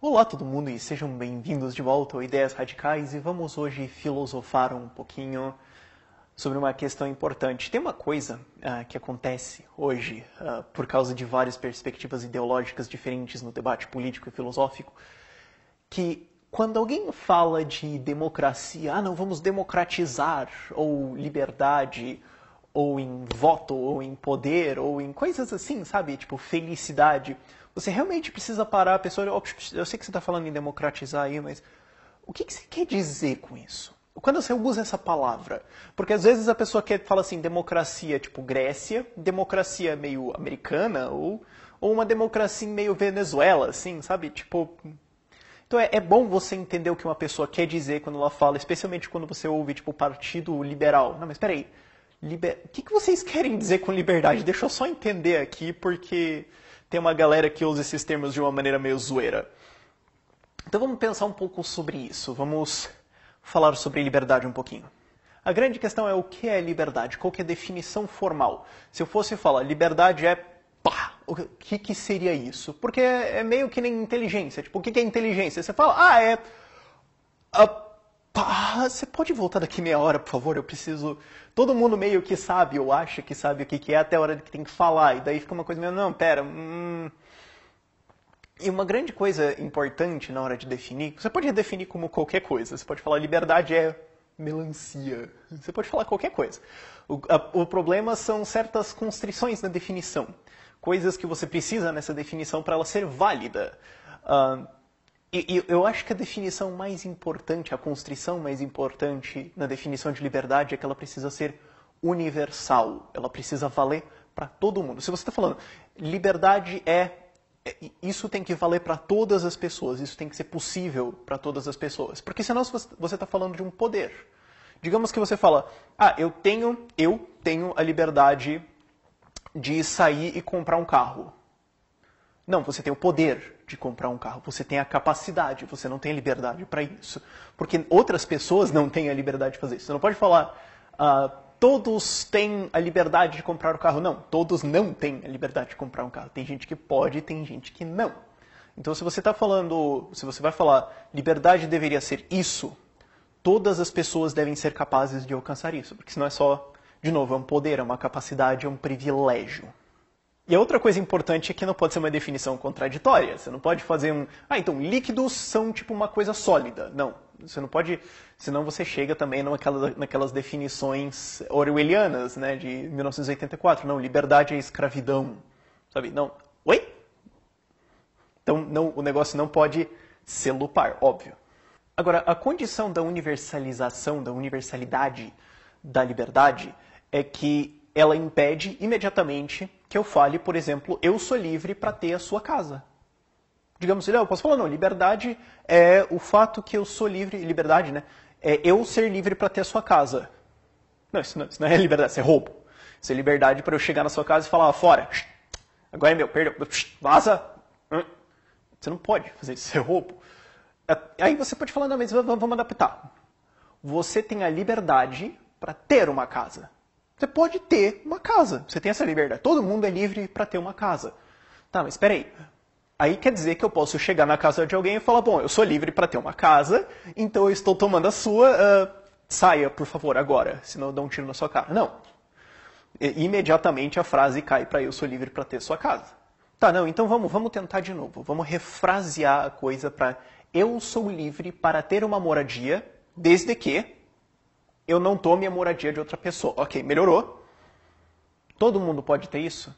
Olá todo mundo e sejam bem-vindos de volta ao Ideias Radicais e vamos hoje filosofar um pouquinho sobre uma questão importante. Tem uma coisa uh, que acontece hoje uh, por causa de várias perspectivas ideológicas diferentes no debate político e filosófico, que quando alguém fala de democracia, ah não, vamos democratizar ou liberdade, ou em voto, ou em poder, ou em coisas assim, sabe? Tipo, felicidade. Você realmente precisa parar a pessoa. Eu sei que você está falando em democratizar aí, mas o que, que você quer dizer com isso? Quando você usa essa palavra? Porque às vezes a pessoa quer fala assim, democracia tipo Grécia, democracia meio americana, ou, ou uma democracia meio Venezuela, assim, sabe? Tipo. Então é, é bom você entender o que uma pessoa quer dizer quando ela fala, especialmente quando você ouve, tipo, partido liberal. Não, mas peraí. aí Liber... O que, que vocês querem dizer com liberdade? Deixa eu só entender aqui, porque tem uma galera que usa esses termos de uma maneira meio zoeira. Então vamos pensar um pouco sobre isso. Vamos falar sobre liberdade um pouquinho. A grande questão é o que é liberdade? Qual é a definição formal? Se eu fosse falar liberdade é pá, o que, que seria isso? Porque é meio que nem inteligência. Tipo, o que, que é inteligência? Você fala, ah, é. A pá, tá, ah, você pode voltar daqui meia hora, por favor? Eu preciso. Todo mundo meio que sabe, ou acha que sabe o que, é, até a hora que tem que falar. E daí fica uma coisa meio, não, pera. Hum... E uma grande coisa importante na hora de definir, você pode definir como qualquer coisa. Você pode falar liberdade é melancia. Você pode falar qualquer coisa. O, a, o problema são certas constrições na definição. Coisas que você precisa nessa definição para ela ser válida. Uh, e, eu acho que a definição mais importante, a constrição mais importante na definição de liberdade é que ela precisa ser universal, ela precisa valer para todo mundo. Se você está falando liberdade é, é isso tem que valer para todas as pessoas, isso tem que ser possível para todas as pessoas, porque senão você está falando de um poder. Digamos que você fala, ah, eu tenho, eu tenho a liberdade de sair e comprar um carro. Não, você tem o poder de comprar um carro. Você tem a capacidade, você não tem a liberdade para isso. Porque outras pessoas não têm a liberdade de fazer isso. Você não pode falar, ah, todos têm a liberdade de comprar o um carro. Não, todos não têm a liberdade de comprar um carro. Tem gente que pode, tem gente que não. Então, se você está falando, se você vai falar, liberdade deveria ser isso, todas as pessoas devem ser capazes de alcançar isso. Porque senão é só, de novo, é um poder, é uma capacidade, é um privilégio. E a outra coisa importante é que não pode ser uma definição contraditória. Você não pode fazer um. Ah, então líquidos são tipo uma coisa sólida. Não. Você não pode. Senão você chega também naquela, naquelas definições orwellianas, né, de 1984. Não, liberdade é escravidão. Sabe? Não. Oi? Então não, o negócio não pode ser lupar, óbvio. Agora, a condição da universalização, da universalidade da liberdade, é que ela impede imediatamente que eu fale, por exemplo, eu sou livre para ter a sua casa. Digamos, eu posso falar, não, liberdade é o fato que eu sou livre, liberdade, né? É eu ser livre para ter a sua casa. Não isso, não, isso não é liberdade, isso é roubo. Isso é liberdade para eu chegar na sua casa e falar, fora, agora é meu, perdeu. vaza. Hum? Você não pode fazer isso, isso é roubo. É, aí você pode falar, não, mas vamos adaptar. Você tem a liberdade para ter uma casa. Você pode ter uma casa. Você tem essa liberdade. Todo mundo é livre para ter uma casa. Tá, mas espera aí. Aí quer dizer que eu posso chegar na casa de alguém e falar: bom, eu sou livre para ter uma casa, então eu estou tomando a sua. Uh, saia, por favor, agora, senão eu dou um tiro na sua cara. Não. E, imediatamente a frase cai para eu sou livre para ter sua casa. Tá, não, então vamos, vamos tentar de novo. Vamos refrasear a coisa para eu sou livre para ter uma moradia, desde que eu não tome a moradia de outra pessoa. Ok, melhorou. Todo mundo pode ter isso?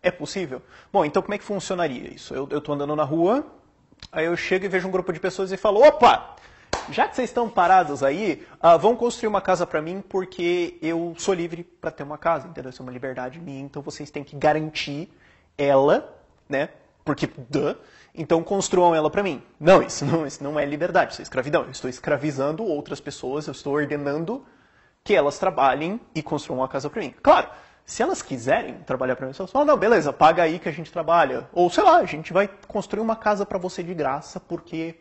É possível? Bom, então como é que funcionaria isso? Eu estou andando na rua, aí eu chego e vejo um grupo de pessoas e falo: opa! Já que vocês estão parados aí, ah, vão construir uma casa para mim porque eu sou livre para ter uma casa, entendeu? Isso é uma liberdade minha, então vocês têm que garantir ela, né? porque duh, então construam ela para mim. Não isso, não, isso não é liberdade, isso é escravidão. Eu estou escravizando outras pessoas, eu estou ordenando que elas trabalhem e construam uma casa para mim. Claro, se elas quiserem trabalhar para mim, elas falam, não, beleza, paga aí que a gente trabalha. Ou sei lá, a gente vai construir uma casa para você de graça porque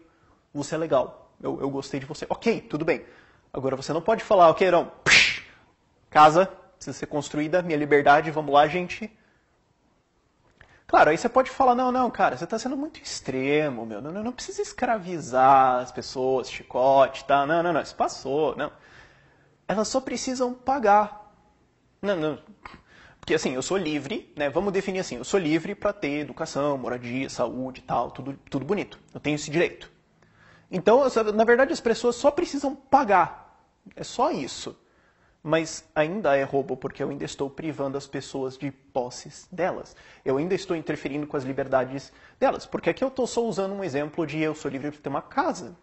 você é legal. Eu, eu, gostei de você. Ok, tudo bem. Agora você não pode falar, ok, não, psh, casa precisa ser construída, minha liberdade, vamos lá, gente Claro, aí você pode falar, não, não, cara, você está sendo muito extremo, meu. Não, não, não, precisa escravizar as pessoas, chicote, tá? Não, não, não, isso passou, não. Elas só precisam pagar. Não, não. Porque assim, eu sou livre, né? Vamos definir assim, eu sou livre para ter educação, moradia, saúde e tal, tudo, tudo bonito. Eu tenho esse direito. Então, na verdade, as pessoas só precisam pagar. É só isso mas ainda é roubo porque eu ainda estou privando as pessoas de posses delas. Eu ainda estou interferindo com as liberdades delas. Porque aqui eu estou só usando um exemplo de eu sou livre para ter uma casa.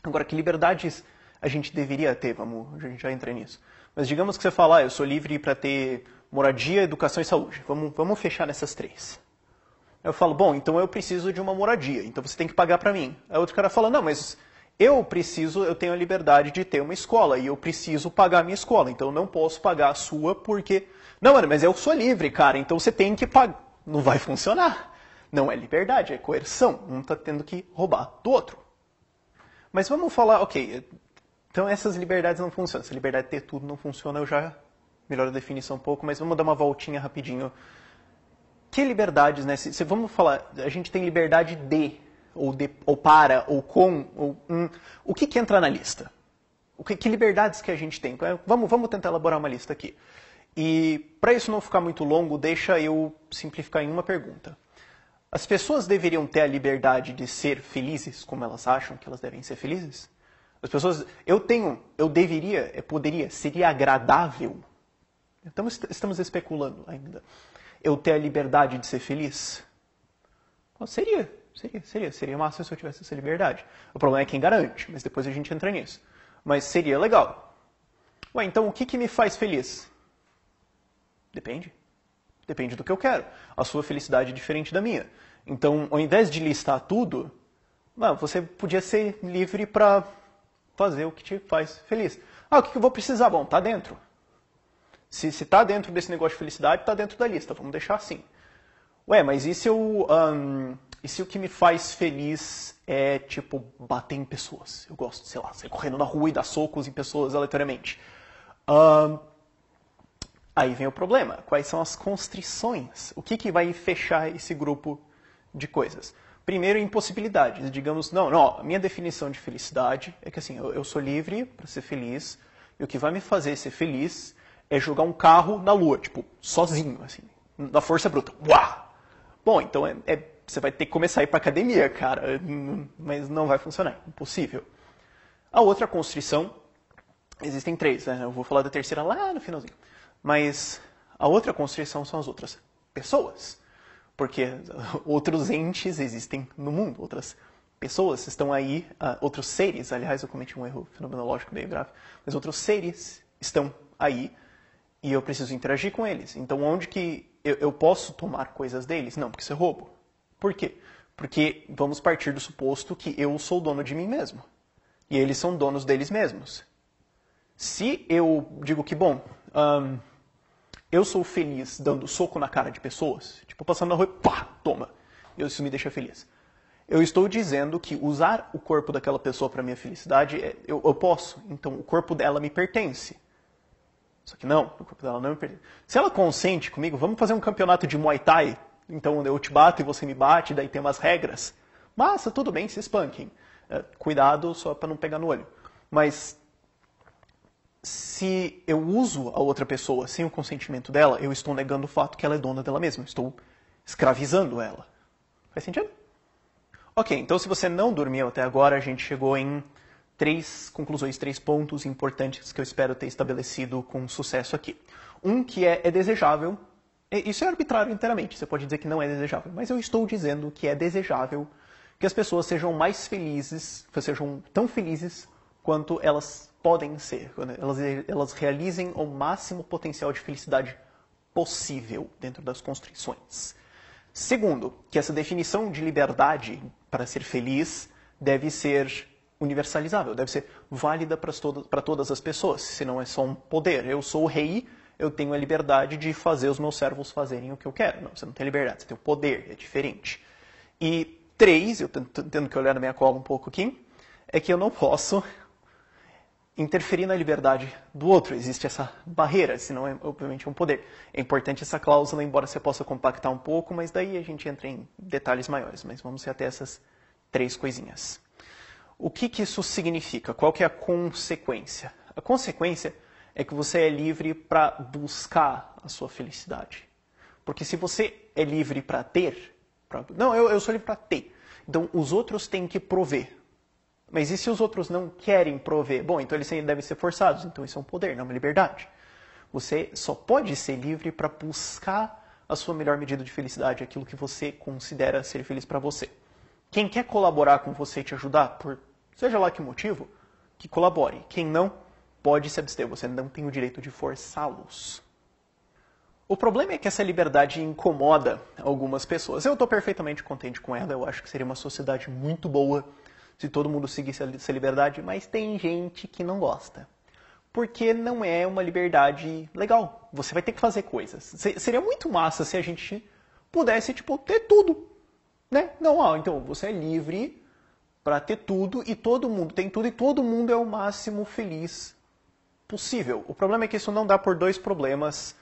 Agora, que liberdades a gente deveria ter? Vamos, a gente já entra nisso. Mas digamos que você fala, ah, eu sou livre para ter moradia, educação e saúde. Vamos, vamos fechar nessas três. Eu falo, bom, então eu preciso de uma moradia, então você tem que pagar para mim. Aí outro cara fala, não, mas eu preciso, eu tenho a liberdade de ter uma escola e eu preciso pagar a minha escola, então eu não posso pagar a sua porque. Não, mano, mas eu sou livre, cara, então você tem que pagar. Não vai funcionar. Não é liberdade, é coerção. Um está tendo que roubar do outro. Mas vamos falar, ok, então essas liberdades não funcionam. Essa liberdade de ter tudo não funciona, eu já melhoro a definição um pouco, mas vamos dar uma voltinha rapidinho. Que liberdades, né? Se, se, vamos falar, a gente tem liberdade de ou, de, ou para, ou com, ou o que, que entra na lista? O que, que liberdades que a gente tem? Então, vamos, vamos tentar elaborar uma lista aqui. E para isso não ficar muito longo, deixa eu simplificar em uma pergunta. As pessoas deveriam ter a liberdade de ser felizes como elas acham que elas devem ser felizes? As pessoas, eu tenho, eu deveria, eu poderia, seria agradável. Então, estamos especulando ainda. Eu ter a liberdade de ser feliz? Qual seria? Seria, seria, seria massa se eu tivesse essa liberdade. O problema é quem garante, mas depois a gente entra nisso. Mas seria legal. Ué, então o que, que me faz feliz? Depende. Depende do que eu quero. A sua felicidade é diferente da minha. Então, ao invés de listar tudo, você podia ser livre para fazer o que te faz feliz. Ah, o que eu vou precisar? Bom, tá dentro. Se, está tá dentro desse negócio de felicidade, tá dentro da lista. Vamos deixar assim. Ué, mas e se eu e se o que me faz feliz é, tipo, bater em pessoas? Eu gosto, sei lá, sair correndo na rua e dar socos em pessoas aleatoriamente. aí vem o problema. Quais são as constrições? O que, que vai fechar esse grupo de coisas? Primeiro, impossibilidades. Digamos, não, não, a minha definição de felicidade é que assim, eu, eu sou livre para ser feliz, e o que vai me fazer ser feliz é jogar um carro na lua, tipo, sozinho, assim, da força bruta. Uá! Bom, então é, é você vai ter que começar a ir para academia, cara, mas não vai funcionar, impossível. A outra constrição, existem três, né? eu vou falar da terceira lá no finalzinho, mas a outra constrição são as outras pessoas, porque outros entes existem no mundo, outras pessoas estão aí, ah, outros seres, aliás, eu cometi um erro fenomenológico meio grave, mas outros seres estão aí e eu preciso interagir com eles. Então, onde que eu, eu posso tomar coisas deles? Não, porque isso é roubo. Por quê? Porque vamos partir do suposto que eu sou dono de mim mesmo. E eles são donos deles mesmos. Se eu digo que, bom, eu sou feliz dando soco na cara de pessoas, tipo passando na rua e pá, toma, isso me deixa feliz. Eu estou dizendo que usar o corpo daquela pessoa para minha felicidade, é, eu, eu posso. Então o corpo dela me pertence. Só que não, o corpo dela não me pertence. Se ela consente comigo, vamos fazer um campeonato de Muay Thai então eu te bato e você me bate, daí tem umas regras. Massa, tudo bem, se espanquem. É, cuidado só para não pegar no olho. Mas se eu uso a outra pessoa sem o consentimento dela, eu estou negando o fato que ela é dona dela mesma. estou escravizando ela. Faz sentido? Ok, então se você não dormiu até agora, a gente chegou em três conclusões, três pontos importantes que eu espero ter estabelecido com sucesso aqui. Um que é, é desejável isso é arbitrário inteiramente, você pode dizer que não é desejável, mas eu estou dizendo que é desejável que as pessoas sejam mais felizes, sejam tão felizes quanto elas podem ser, elas, elas realizem o máximo potencial de felicidade possível dentro das constrições. Segundo, que essa definição de liberdade para ser feliz deve ser universalizável, deve ser válida para, todo, para todas as pessoas, senão é só um poder. Eu sou o rei eu tenho a liberdade de fazer os meus servos fazerem o que eu quero. Não, você não tem liberdade, você tem o poder, é diferente. E três, eu tendo que olhar na minha cola um pouco aqui, é que eu não posso interferir na liberdade do outro. Existe essa barreira, senão é, obviamente é um poder. É importante essa cláusula, embora você possa compactar um pouco, mas daí a gente entra em detalhes maiores. Mas vamos até essas três coisinhas. O que, que isso significa? Qual que é a consequência? A consequência é que você é livre para buscar a sua felicidade. Porque se você é livre para ter, pra... não, eu, eu sou livre para ter. Então os outros têm que prover. Mas e se os outros não querem prover? Bom, então eles devem ser forçados. Então isso é um poder, não é uma liberdade. Você só pode ser livre para buscar a sua melhor medida de felicidade, aquilo que você considera ser feliz para você. Quem quer colaborar com você e te ajudar, por seja lá que motivo, que colabore. Quem não, pode se abster, você não tem o direito de forçá-los. O problema é que essa liberdade incomoda algumas pessoas. Eu estou perfeitamente contente com ela, eu acho que seria uma sociedade muito boa se todo mundo seguisse essa liberdade, mas tem gente que não gosta. Porque não é uma liberdade legal. Você vai ter que fazer coisas. Seria muito massa se a gente pudesse, tipo, ter tudo. Né? Não, ó, então você é livre para ter tudo e todo mundo tem tudo e todo mundo é o máximo feliz possível. O problema é que isso não dá por dois problemas.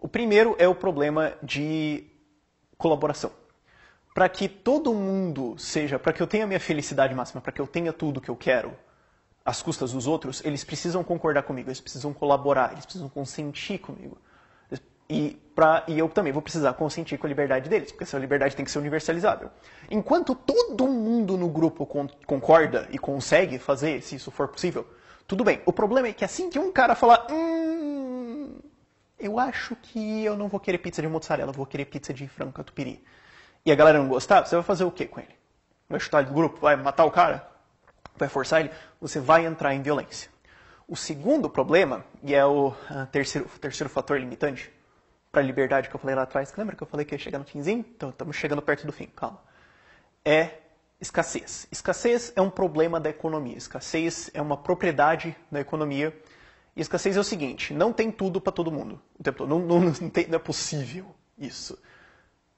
O primeiro é o problema de colaboração. Para que todo mundo seja, para que eu tenha minha felicidade máxima, para que eu tenha tudo que eu quero às custas dos outros, eles precisam concordar comigo, eles precisam colaborar, eles precisam consentir comigo. E, pra, e eu também vou precisar consentir com a liberdade deles, porque essa liberdade tem que ser universalizável. Enquanto todo mundo no grupo con concorda e consegue fazer, se isso for possível, tudo bem. O problema é que assim que um cara falar, hum, eu acho que eu não vou querer pizza de mozzarella, vou querer pizza de frango catupiry. E a galera não gostar, você vai fazer o que com ele? Vai chutar ele do grupo? Vai matar o cara? Vai forçar ele? Você vai entrar em violência. O segundo problema, e é o ah, terceiro, terceiro fator limitante para a liberdade que eu falei lá atrás, lembra que eu falei que ia chegar no finzinho? Então estamos chegando perto do fim, calma. É escassez. Escassez é um problema da economia, escassez é uma propriedade da economia. E escassez é o seguinte: não tem tudo para todo mundo. Não, não, não, tem, não é possível isso.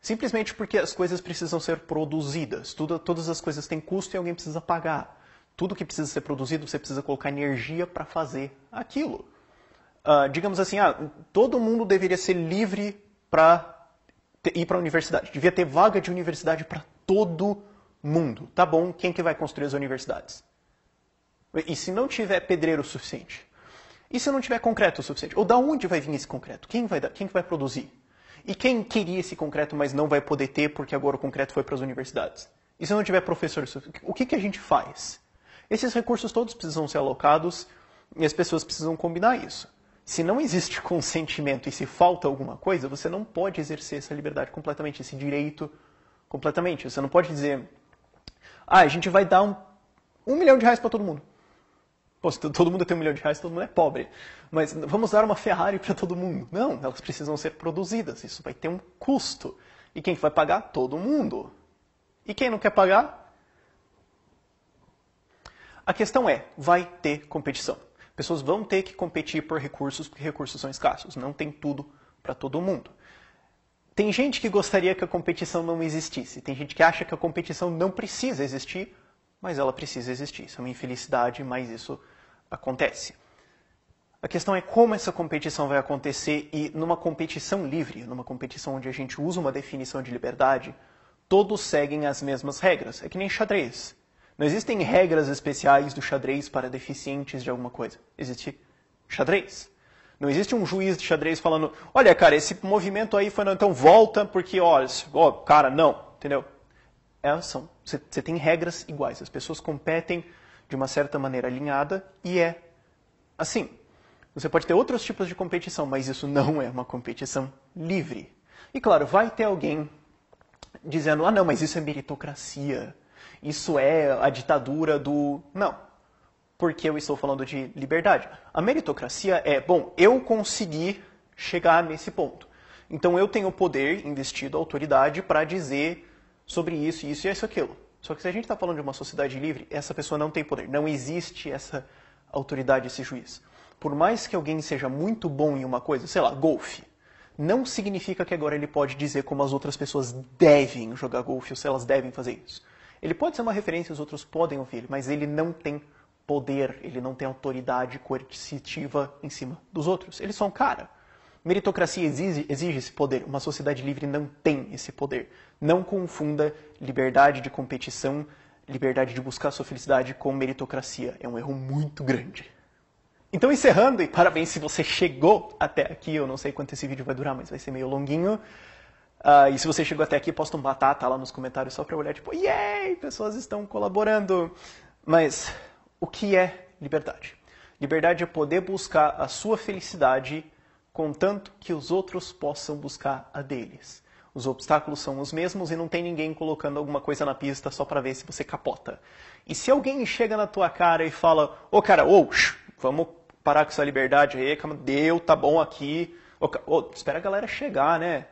Simplesmente porque as coisas precisam ser produzidas. Tudo, todas as coisas têm custo e alguém precisa pagar. Tudo que precisa ser produzido, você precisa colocar energia para fazer aquilo. Uh, digamos assim, ah, todo mundo deveria ser livre para ir para a universidade. Devia ter vaga de universidade para todo mundo mundo. Tá bom, quem que vai construir as universidades? E se não tiver pedreiro o suficiente? E se não tiver concreto o suficiente? Ou da onde vai vir esse concreto? Quem vai, dar, quem vai produzir? E quem queria esse concreto, mas não vai poder ter porque agora o concreto foi para as universidades? E se não tiver professor, o que, que a gente faz? Esses recursos todos precisam ser alocados e as pessoas precisam combinar isso. Se não existe consentimento e se falta alguma coisa, você não pode exercer essa liberdade completamente, esse direito completamente. Você não pode dizer, ah, a gente vai dar um, um milhão de reais para todo mundo. Pô, se todo mundo tem um milhão de reais, todo mundo é pobre. Mas vamos dar uma Ferrari para todo mundo. Não, elas precisam ser produzidas. Isso vai ter um custo. E quem vai pagar? Todo mundo. E quem não quer pagar? A questão é, vai ter competição. Pessoas vão ter que competir por recursos, porque recursos são escassos. Não tem tudo para todo mundo. Tem gente que gostaria que a competição não existisse, tem gente que acha que a competição não precisa existir, mas ela precisa existir. Isso é uma infelicidade, mas isso acontece. A questão é como essa competição vai acontecer e numa competição livre, numa competição onde a gente usa uma definição de liberdade, todos seguem as mesmas regras. É que nem xadrez. Não existem regras especiais do xadrez para deficientes de alguma coisa. Existe xadrez. Não existe um juiz de xadrez falando, olha, cara, esse movimento aí foi não, então volta, porque, olha, ó, cara, não, entendeu? É, são, você tem regras iguais. As pessoas competem de uma certa maneira alinhada e é assim. Você pode ter outros tipos de competição, mas isso não é uma competição livre. E claro, vai ter alguém dizendo: ah, não, mas isso é meritocracia, isso é a ditadura do. Não, porque eu estou falando de liberdade. A meritocracia é, bom, eu consegui chegar nesse ponto. Então eu tenho poder investido, autoridade, para dizer sobre isso, isso e isso aquilo. Só que se a gente está falando de uma sociedade livre, essa pessoa não tem poder. Não existe essa autoridade, esse juiz. Por mais que alguém seja muito bom em uma coisa, sei lá, golfe, não significa que agora ele pode dizer como as outras pessoas devem jogar golfe ou se elas devem fazer isso. Ele pode ser uma referência, os outros podem ouvir, mas ele não tem poder, ele não tem autoridade coercitiva em cima dos outros. Eles são um cara. Meritocracia exige, exige esse poder. Uma sociedade livre não tem esse poder. Não confunda liberdade de competição, liberdade de buscar sua felicidade com meritocracia. É um erro muito grande. Então, encerrando, e parabéns se você chegou até aqui. Eu não sei quanto esse vídeo vai durar, mas vai ser meio longuinho. Uh, e se você chegou até aqui, posta um batata lá nos comentários só para olhar, tipo, yay, pessoas estão colaborando. Mas o que é liberdade? Liberdade é poder buscar a sua felicidade contanto que os outros possam buscar a deles. Os obstáculos são os mesmos e não tem ninguém colocando alguma coisa na pista só para ver se você capota. E se alguém chega na tua cara e fala: "Ô oh, cara, oh, vamos parar com essa liberdade aí, deu, tá bom aqui. Ô, oh, espera a galera chegar, né?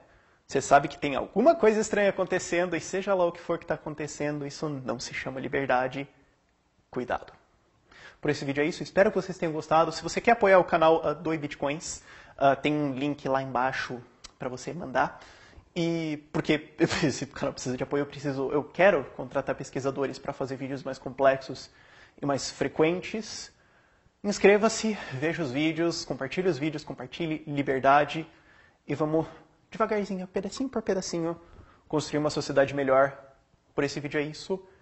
Você sabe que tem alguma coisa estranha acontecendo e seja lá o que for que está acontecendo, isso não se chama liberdade. Cuidado. Por esse vídeo é isso, espero que vocês tenham gostado. Se você quer apoiar o canal uh, ah, Doi Bitcoins, uh, tem um link lá embaixo para você mandar. E porque esse canal precisa de apoio, eu preciso, eu quero contratar pesquisadores para fazer vídeos mais complexos e mais frequentes. Inscreva-se, veja os vídeos, compartilhe os vídeos, compartilhe liberdade e vamos devagarzinho, pedacinho por pedacinho, construir uma sociedade melhor. Por esse vídeo é isso.